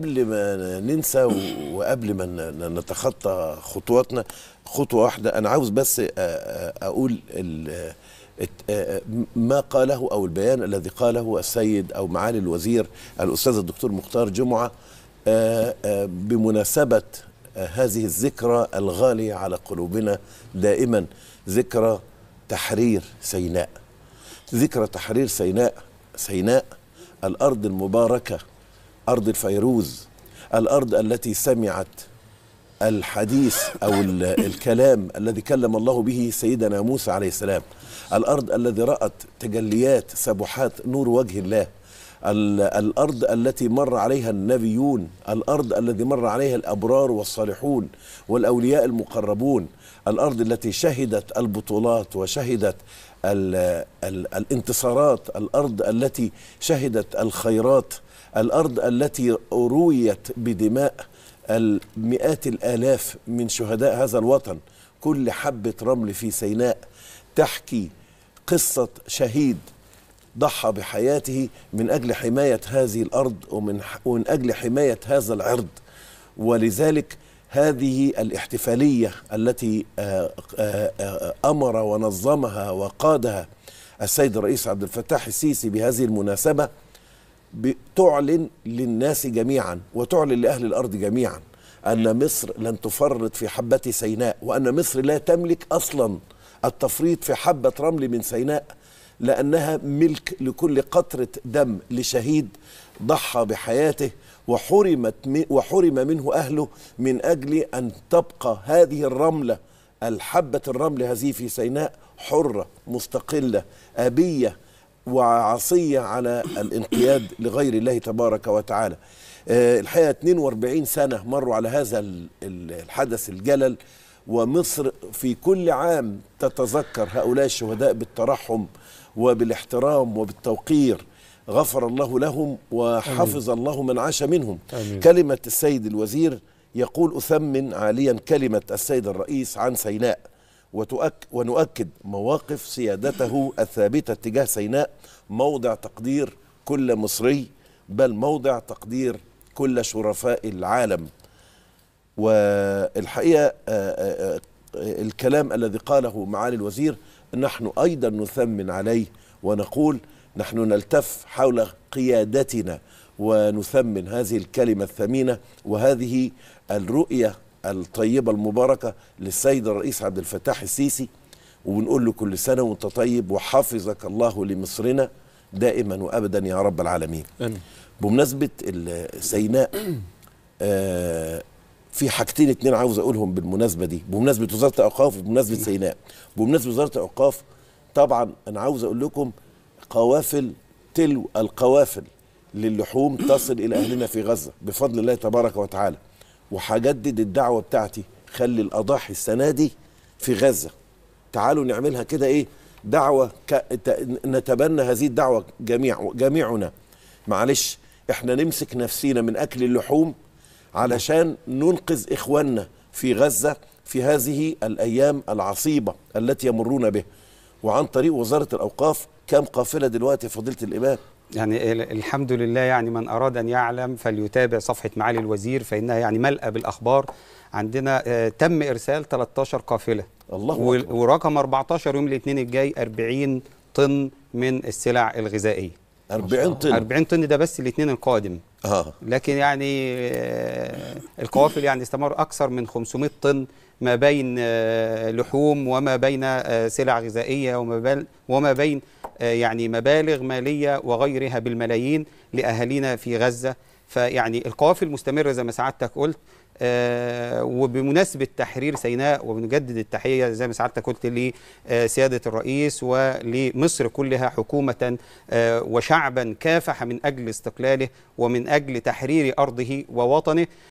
قبل ما ننسى وقبل ما نتخطى خطواتنا خطوه واحده انا عاوز بس اقول ما قاله او البيان الذي قاله السيد او معالي الوزير الاستاذ الدكتور مختار جمعه بمناسبه هذه الذكرى الغاليه على قلوبنا دائما ذكرى تحرير سيناء ذكرى تحرير سيناء سيناء الارض المباركه أرض الفيروز الأرض التي سمعت الحديث أو الكلام الذي كلم الله به سيدنا موسى عليه السلام الأرض الذي رأت تجليات سبحات نور وجه الله الأرض التي مر عليها النبيون الأرض الذي مر عليها الأبرار والصالحون والأولياء المقربون الأرض التي شهدت البطولات وشهدت الـ ال الانتصارات الأرض التي شهدت الخيرات الأرض التي رويت بدماء المئات الآلاف من شهداء هذا الوطن كل حبة رمل في سيناء تحكي قصة شهيد ضحى بحياته من أجل حماية هذه الأرض ومن, ومن أجل حماية هذا العرض ولذلك هذه الاحتفالية التي آه، آه، آه، أمر ونظمها وقادها السيد الرئيس عبد الفتاح السيسي بهذه المناسبة تعلن للناس جميعا وتعلن لأهل الأرض جميعا أن مصر لن تفرط في حبة سيناء وأن مصر لا تملك أصلا التفريط في حبة رمل من سيناء لأنها ملك لكل قطرة دم لشهيد ضحى بحياته وحرمت وحرم منه أهله من أجل أن تبقى هذه الرملة الحبة الرمل هذه في سيناء حرة مستقلة أبية وعصية على الانقياد لغير الله تبارك وتعالى آه، الحقيقة 42 سنة مروا على هذا الحدث الجلل ومصر في كل عام تتذكر هؤلاء الشهداء بالترحم وبالاحترام وبالتوقير غفر الله لهم وحفظ أمين. الله من عاش منهم أمين. كلمة السيد الوزير يقول أثمن عاليا كلمة السيد الرئيس عن سيناء وتؤك ونؤكد مواقف سيادته الثابتة تجاه سيناء موضع تقدير كل مصري بل موضع تقدير كل شرفاء العالم والحقيقة آه، آه، آه، الكلام الذي قاله معالي الوزير نحن أيضا نثمن عليه ونقول نحن نلتف حول قيادتنا ونثمن هذه الكلمة الثمينة وهذه الرؤية الطيبة المباركة للسيد الرئيس عبد الفتاح السيسي وبنقول له كل سنة وانت طيب وحفظك الله لمصرنا دائما وأبدا يا رب العالمين أمين. بمناسبة سيناء آه في حاجتين اتنين عاوز أقولهم بالمناسبة دي بمناسبة وزارة الأوقاف وبمناسبة سيناء بمناسبة وزارة الأوقاف طبعا أنا عاوز أقول لكم قوافل تلو القوافل للحوم تصل إلى أهلنا في غزة بفضل الله تبارك وتعالى وهجدد الدعوه بتاعتي خلي الاضاحي السنه دي في غزه تعالوا نعملها كده ايه دعوه ك... نتبنى هذه الدعوه جميع جميعنا معلش احنا نمسك نفسينا من اكل اللحوم علشان ننقذ اخواننا في غزه في هذه الايام العصيبه التي يمرون بها وعن طريق وزاره الاوقاف كم قافله دلوقتي فضيله الامام يعني الحمد لله يعني من أراد أن يعلم فليتابع صفحة معالي الوزير فإنها يعني ملأة بالأخبار عندنا آه، تم إرسال 13 قافلة الله ورقم 14 يوم الاثنين الجاي 40 طن من السلع الغذائية 40 طن 40 طن ده بس الاثنين القادم آه. لكن يعني آه، القوافل يعني استمر أكثر من 500 طن ما بين آه، لحوم وما بين سلع غذائية وما بين آه، يعني مبالغ مالية وغيرها بالملايين لأهالينا في غزة فيعني القوافل مستمرة زي ما سعادتك قلت آه، وبمناسبة تحرير سيناء وبنجدد التحية زي ما سعادتك قلت لسيادة آه، الرئيس ولمصر كلها حكومة وشعبا كافح من أجل استقلاله ومن أجل تحرير أرضه ووطنه